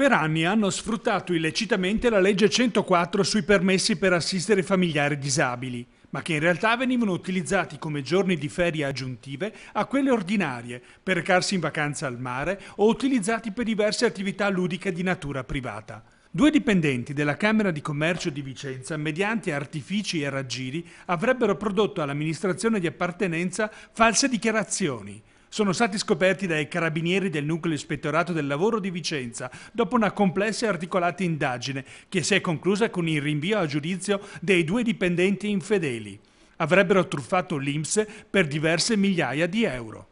Per anni hanno sfruttato illecitamente la legge 104 sui permessi per assistere familiari disabili, ma che in realtà venivano utilizzati come giorni di ferie aggiuntive a quelle ordinarie, per recarsi in vacanza al mare o utilizzati per diverse attività ludiche di natura privata. Due dipendenti della Camera di Commercio di Vicenza, mediante artifici e raggiri, avrebbero prodotto all'amministrazione di appartenenza false dichiarazioni sono stati scoperti dai carabinieri del nucleo ispettorato del lavoro di Vicenza dopo una complessa e articolata indagine che si è conclusa con il rinvio a giudizio dei due dipendenti infedeli. Avrebbero truffato l'Inps per diverse migliaia di euro.